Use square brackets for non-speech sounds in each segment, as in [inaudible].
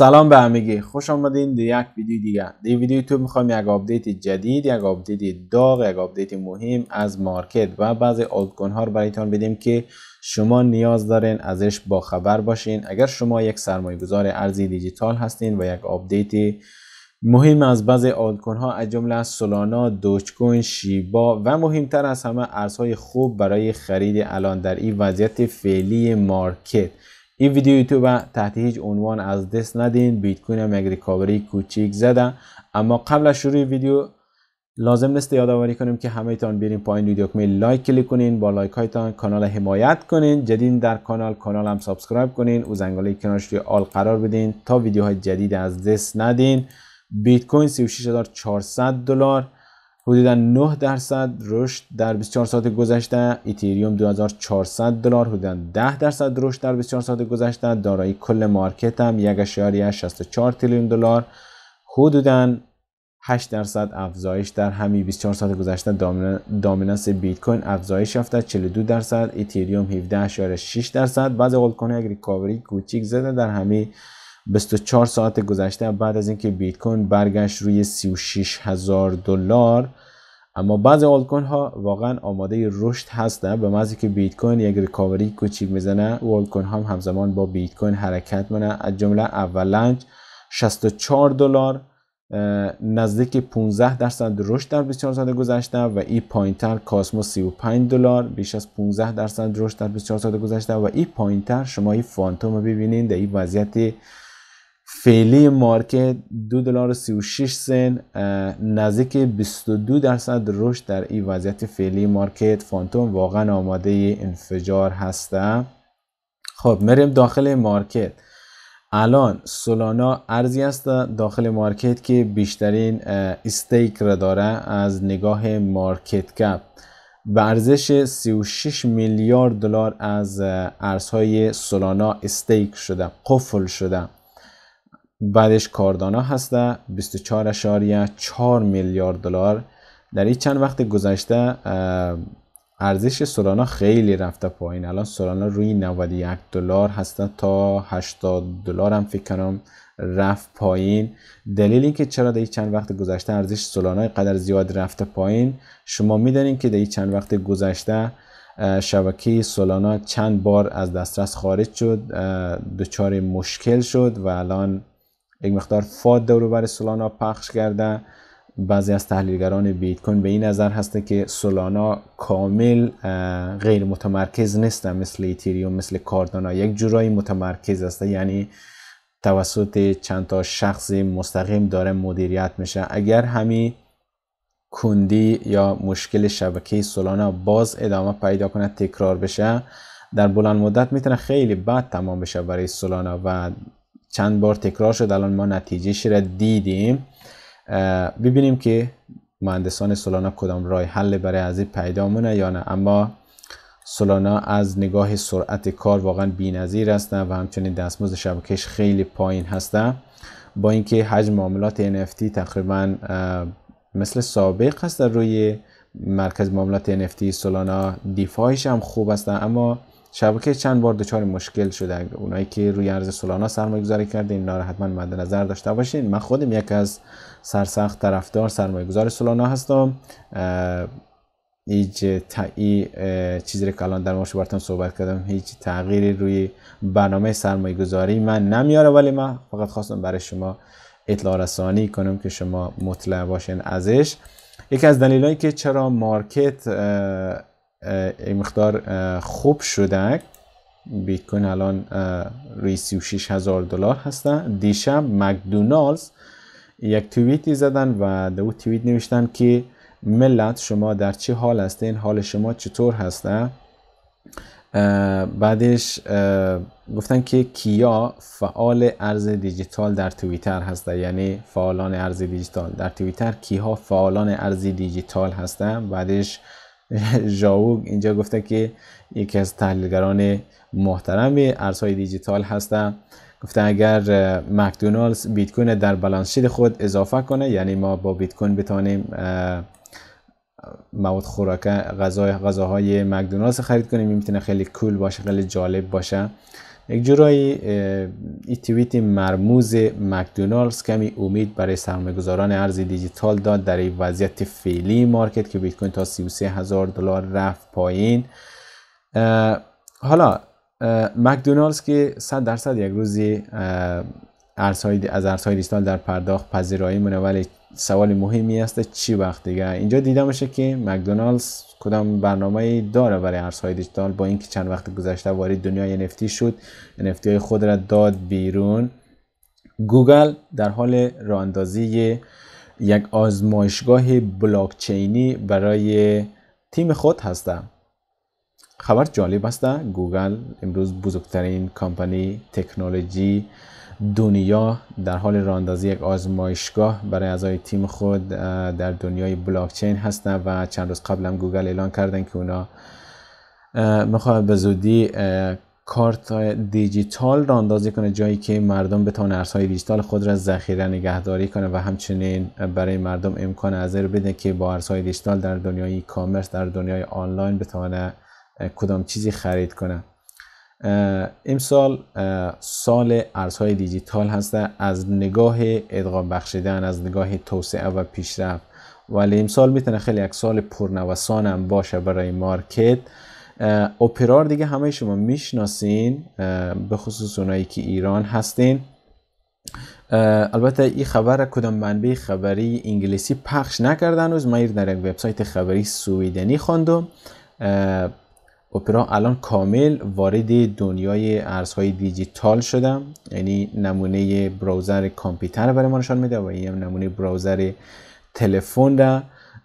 سلام به همگی خوش آمدین در یک ویدیو دیگه در ویدیو تو میخوایم یک آپدیت جدید یک آپدیت داغ یک آپدیت مهم از مارکت و بعضی آلتکوین ها رو برایتان بدیم که شما نیاز دارین ازش با خبر باشین اگر شما یک سرمایه گذار ارزی دیجیتال هستین و یک آپدیت مهم از بعضی آلتکوین ها از جمله سولانا، دوچ کوین، شیبا و مهمتر از همه ارزهای خوب برای خرید الان در این وضعیت فعلی مارکت این ویدیو یوتیوب تحت هیچ عنوان از دست ندین بیت کوین هم یک ریکاوری کوچیک زده اما قبل از شروع ویدیو لازم نیست یادآوری کنیم که همه تان بیرین پایین ویدیو کمی لایک کلیک کنین با لایک هایتان کانال حمایت کنین جدید در کانال کانال هم سابسکرایب کنین و زنگاله کنارش روی آل قرار بدین تا ویدیوهای جدید از دست ندین بیت کوین 36400 دلار حدودا 9 درصد رشد در 24 ساعت گذشته ایتریوم 2400 دلار حدودا 10 درصد رشد در 24 ساعت گذشته دارایی کل مارکت هم 1.64 تریلیون دلار حدودا 8 درصد افزایش در همین 24 ساعت گذشته دامیننس بیت کوین افزایش یافته 42 درصد ایتریوم 17.6 درصد بعضی اولکوین یک ریکاوری کوچیک زده در همین 24 ساعت گذشته بعد از اینکه بیت کوین برگشت روی 36 هزار دلار اما بعضی آلت کوین ها واقعا آماده رشد هستن به معنی که بیت کوین یک ریکاوری کوچیک میزنه آلت کوین هم همزمان با بیت کوین حرکت منه از جمله اولنج 64 دلار نزدیک 15 درصد رشد در 24 ساعت گذشته و ای پوینتر کاسمو 35 دلار بیش از 15 درصد رشد در 24 ساعت گذشته و ای پوینتر شما این فانتوم ببینید در این وضعیت فعلی مارکت دو دلار و 36 سن نزدیک 22 درصد رشد در این وضعیت فعلی مارکت فانتوم واقعا آماده انفجار هسته خب مریم داخل مارکت الان سولانا ارزی است داخل مارکت که بیشترین استیک را داره از نگاه مارکت کپ به ارزش 36 میلیارد دلار از ارزهای سولانا استیک شده قفل شده بعدش کاردانا هسته 24.4 میلیارد دلار در این چند وقت گذشته ارزش سولانا خیلی رفته پایین الان سولانا روی 91 دلار هسته تا 80 دلار هم فکر کنم رفت پایین دلیل که چرا در این چند وقت گذشته ارزش سولانا قدر زیاد رفته پایین شما میدانید که در این چند وقت گذشته شبکه سولانا چند بار از دسترس خارج شد دچار مشکل شد و الان یک مقدار فاد دور بر سولانا پخش کرده بعضی از تحلیلگران بیت کوین به این نظر هسته که سولانا کامل غیر متمرکز نیست مثل ایتریوم مثل کاردانا یک جورایی متمرکز است یعنی توسط چند تا شخص مستقیم داره مدیریت میشه اگر همی کندی یا مشکل شبکه سولانا باز ادامه پیدا کنه تکرار بشه در بلند مدت میتونه خیلی بد تمام بشه برای سولانا و چند بار تکرار شد الان ما نتیجهش را دیدیم ببینیم که مهندسان سولانا کدام رای حل برای از پیدا مونه یا نه اما سولانا از نگاه سرعت کار واقعا نظیر است و همچنین دستمزد شبکهش خیلی پایین هسته با اینکه حجم معاملات NFT تقریبا مثل سابق هست روی مرکز معاملات NFT سولانا دیفایش هم خوب هستن اما شبکه چند بار دچار مشکل شده اونایی که روی ارز سولانا سرمایه گذاری کرده این را حتما مد نظر داشته باشین من خودم یک از سرسخت طرفدار سرمایه گذار سولانا هستم هیچ چیزی که الان در براتون صحبت کردم هیچ تغییری روی برنامه سرمایه گذاری من نمیاره ولی من فقط خواستم برای شما اطلاع رسانی کنم که شما مطلع باشین ازش یکی از دلایلی که چرا مارکت این مقدار خوب شده بیت کوین الان روی 36 هزار دلار هستن دیشب مکدونالز یک توییتی زدن و در او توییت نوشتن که ملت شما در چه حال هستین حال شما چطور هسته بعدش گفتن که کیا فعال ارز دیجیتال در توییتر هسته یعنی فعالان ارز دیجیتال در توییتر کیها فعالان ارز دیجیتال هستن بعدش جاوگ [laughs] اینجا گفته که یکی از تحلیلگران محترم ارزهای دیجیتال هستم گفته اگر مکدونالدز بیت کوین در بالانس خود اضافه کنه یعنی ما با بیت کوین بتوانیم مواد خوراک غذای غذاهای مکدونالدز خرید کنیم میتونه خیلی کول باشه خیلی جالب باشه یک جورایی این مرموز مکدونالدز کمی امید برای سرمایه‌گذاران ارز دیجیتال داد در این وضعیت فعلی مارکت که بیت کوین تا 33 هزار دلار رفت پایین حالا مکدونالدز که 100 درصد یک روزی ارزهای از ارزهای دیجیتال در پرداخت پذیرایی مونه ولی سوال مهمی هست چی وقت دیگه اینجا دیده میشه که مکدونالدز کدام برنامه داره برای ارزهای دیجیتال با اینکه چند وقت گذشته وارد دنیای نفتی شد NFT های خود را داد بیرون گوگل در حال راهاندازی یک آزمایشگاه بلاکچینی برای تیم خود هسته خبر جالب است گوگل امروز بزرگترین کمپانی تکنولوژی دنیا در حال راندازی یک آزمایشگاه برای اعضای تیم خود در دنیای بلاکچین هستن و چند روز قبل هم گوگل اعلان کردن که اونا میخواد به زودی کارت دیجیتال راندازی کنه جایی که مردم بتوان ارزهای دیجیتال خود را ذخیره نگهداری کنه و همچنین برای مردم امکان رو بده که با ارزهای دیجیتال در دنیای کامرس در دنیای آنلاین بتوانه کدام چیزی خرید کنه امسال سال ارزهای دیجیتال هست از نگاه ادغام بخشیدن از نگاه توسعه و پیشرفت ولی امسال میتونه خیلی یک سال پرنوسان هم باشه برای مارکت اوپرار دیگه همه شما میشناسین به خصوص اونایی که ایران هستین البته این خبر کدام منبع خبری انگلیسی پخش نکردن از من در یک وبسایت خبری سویدنی خواندم اپرا الان کامل وارد دنیای ارزهای دیجیتال شدم یعنی نمونه براوزر کامپیوتر برای ما نشان میده و این نمونه براوزر تلفن را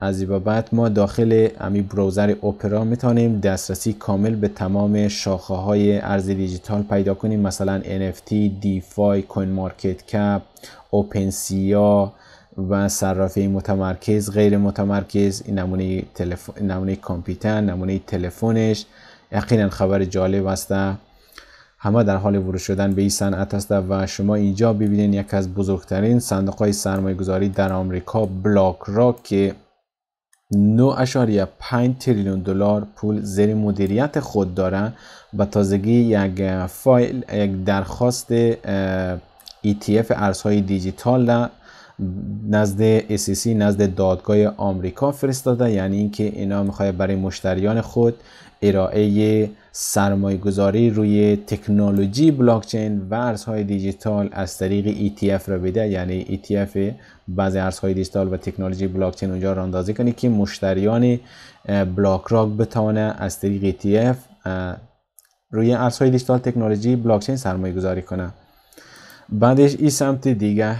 از این بعد ما داخل امی براوزر اپرا میتونیم دسترسی کامل به تمام شاخه های ارز دیجیتال پیدا کنیم مثلا NFT, DeFi, CoinMarketCap, OpenSea و صرافی متمرکز غیر متمرکز این نمونه تلف... نمونه کامپیوتر نمونه تلفنش یقینا خبر جالب است همه در حال ورود شدن به این صنعت است و شما اینجا ببینید یکی از بزرگترین صندوق های سرمایه گذاری در آمریکا بلاک را که 9.5 تریلیون دلار پول زیر مدیریت خود داره و تازگی یک فایل یک درخواست ETF ارزهای دیجیتال نزد SEC نزد دادگاه آمریکا فرستاده یعنی اینکه اینا میخواد برای مشتریان خود ارائه سرمایه گذاری روی تکنولوژی بلاکچین و ارزهای دیجیتال از طریق ETF را بده یعنی ETF بعضی ارزهای دیجیتال و تکنولوژی بلاکچین اونجا را اندازه کنه که مشتریان بلاک راک بتوانه از طریق ETF روی ارزهای دیجیتال تکنولوژی بلاکچین سرمایه گذاری کنه بعدش این سمت دیگه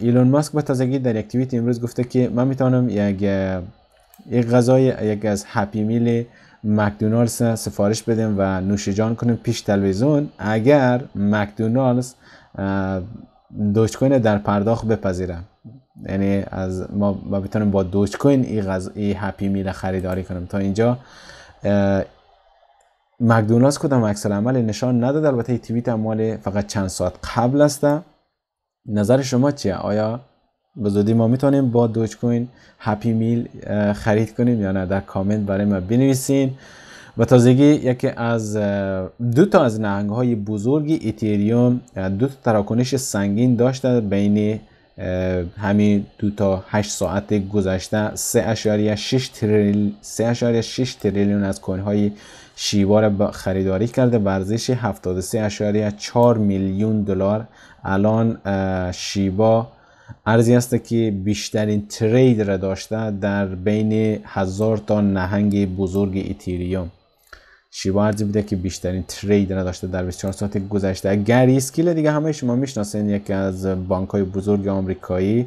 ایلون ماسک به تازگی در یک تویت امروز گفته که من میتونم یک یک غذای یک از هپی میل مکدونالدز سفارش بدم و نوشیجان کنم پیش تلویزیون اگر مکدونالدز دوج کوین در پرداخت بپذیره یعنی از ما میتونم با دوج کوین این غذا ای هپی میل خریداری کنم تا اینجا مکدونالدز کدام عکس عمل نشان نداد البته توییت مال فقط چند ساعت قبل است نظر شما چیه آیا بزودی ما میتونیم با دوج کوین هپی میل خرید کنیم یا نه در کامنت برای ما بنویسین و تازگی یکی از دو تا از نهنگ های بزرگ اتریوم دو تا تراکنش سنگین داشته بین همین دو تا 8 ساعت گذشته 3.6 تریلیون 3.6 تریلیون از کوین های شیوار خریداری کرده ورزش 73.4 میلیون دلار الان شیبا ارزی است که بیشترین ترید را داشته در بین هزار تا نهنگ بزرگ ایتریوم شیبا ارزی بوده که بیشترین ترید را داشته در 24 ساعت گذشته گری اسکیل دیگه همه شما میشناسین یکی از بانک های بزرگ آمریکایی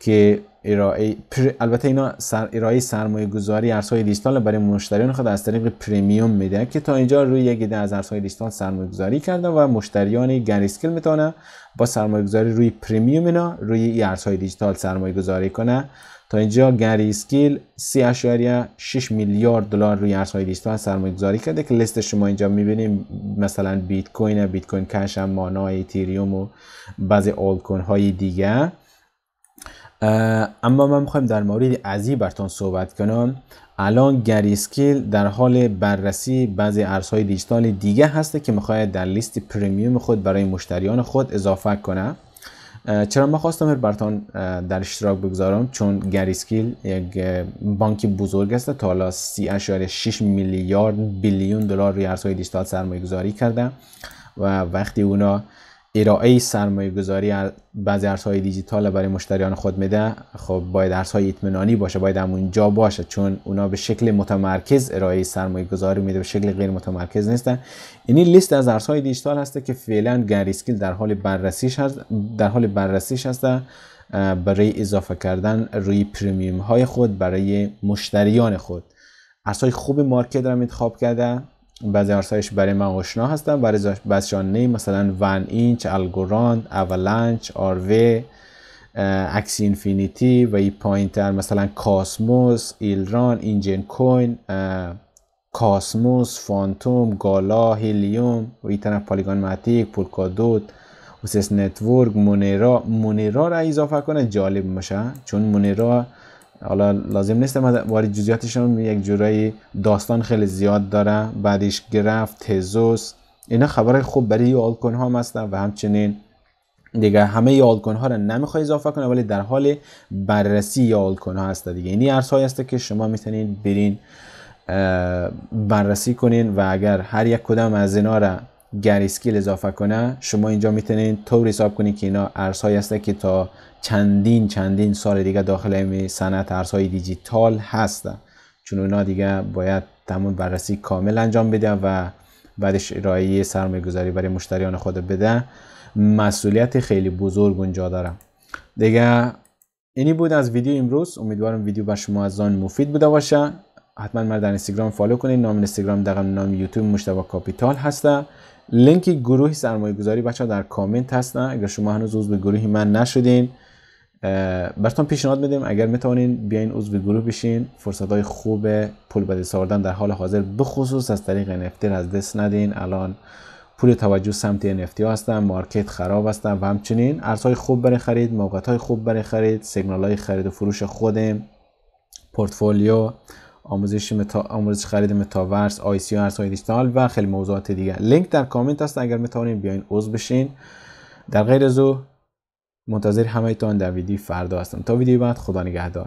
که ارائه البته اینا سر... ارائه سرمایه گذاری ارزهای دیجیتال برای مشتریان خود از طریق پریمیوم میده که تا اینجا روی یک از ارزهای دیجیتال سرمایه گذاری و مشتریان گریسکل میتونه با سرمایه گذاری روی پریمیوم اینا روی ای ارزهای دیجیتال سرمایه گذاری کنه تا اینجا گری اسکیل 3.6 میلیارد دلار روی ارزهای دیجیتال سرمایه گذاری کرده که لیست شما اینجا میبینیم مثلا بیت کوین بیت کوین کش مانا اتریوم و بعضی آلت های دیگه اما من میخوایم در مورد ازی برتون صحبت کنم الان گریسکیل در حال بررسی بعضی ارزهای دیجیتال دیگه هسته که میخواید در لیست پریمیوم خود برای مشتریان خود اضافه کنه چرا ما خواستم برتون در اشتراک بگذارم چون گریسکیل یک بانک بزرگ است تا حالا 3.6 میلیارد بیلیون دلار روی ارزهای دیجیتال گذاری کرده و وقتی اونا ارائه سرمایه گذاری بعضی ارزهای دیجیتال برای مشتریان خود میده خب باید ارزهای اطمینانی باشه باید هم جا باشه چون اونا به شکل متمرکز ارائه سرمایه گذاری میده به شکل غیر متمرکز نیستن یعنی لیست از ارزهای دیجیتال هسته که فعلا گریسکیل در حال بررسیش هست در حال بررسیش هسته برای اضافه کردن روی پریمیوم های خود برای مشتریان خود ارزهای خوب مارکت را انتخاب کرده بعضی ارسایش برای من آشنا هستم. برای نیم مثلا ون اینچ الگوراند اولانچ، آروی اکس اینفینیتی و ای پاینتر مثلا کاسموس ایلران اینجن کوین کاسموس فانتوم گالا هیلیوم و این طرف پالیگان ماتیک پولکادوت اوسس نتورک مونیرا مونیرا را اضافه کنه جالب میشه چون مونیرا حالا لازم نیست ما وارد جزئیاتشون یک جورایی داستان خیلی زیاد داره بعدش گرفت تزوس اینا خبر خوب برای آلکن ها هستن و همچنین دیگه همه آلکن ها رو نمیخوای اضافه کنه ولی در حال بررسی آلکن ها هست دیگه این یعنی ارزهایی هست که شما میتونید برین بررسی کنین و اگر هر یک کدام از اینا را گریسکیل اضافه کنه شما اینجا میتونید طور حساب کنید که اینا ارزهایی هسته که تا چندین چندین سال دیگه داخل این صنعت ارزهای دیجیتال هستن چون اونا دیگه باید تمام بررسی کامل انجام بده و بعدش ارائه سرمایه گذاری برای مشتریان خود بده مسئولیت خیلی بزرگ اونجا داره دیگه اینی بود از ویدیو امروز امیدوارم ویدیو بر شما از آن مفید بوده باشه حتما من در اینستاگرام فالو کنید نام اینستاگرام دقیقا نام یوتیوب مشتبه کاپیتال هستم لینک گروه سرمایه گذاری بچه ها در کامنت هستن اگر شما هنوز عضو گروه من نشدین براتون پیشنهاد میدیم اگر میتونین بیاین عضو گروه بشین فرصت های خوب پول بده ساردن در حال حاضر بخصوص از طریق NFT از دست ندین الان پول توجه سمت NFT هستن مارکت خراب هستن و همچنین ارزهای خوب برای خرید موقعیت های خوب برای خرید سیگنال های خرید و فروش خودم پورتفولیو آموزش متا... آموزش خرید متاورس آی سی و ارزهای دیجیتال و خیلی موضوعات دیگر لینک در کامنت هست اگر میتونید بیاین عضو بشین در غیر از او منتظر تان در ویدیو فردا هستم تا ویدیو بعد خدا نگهدار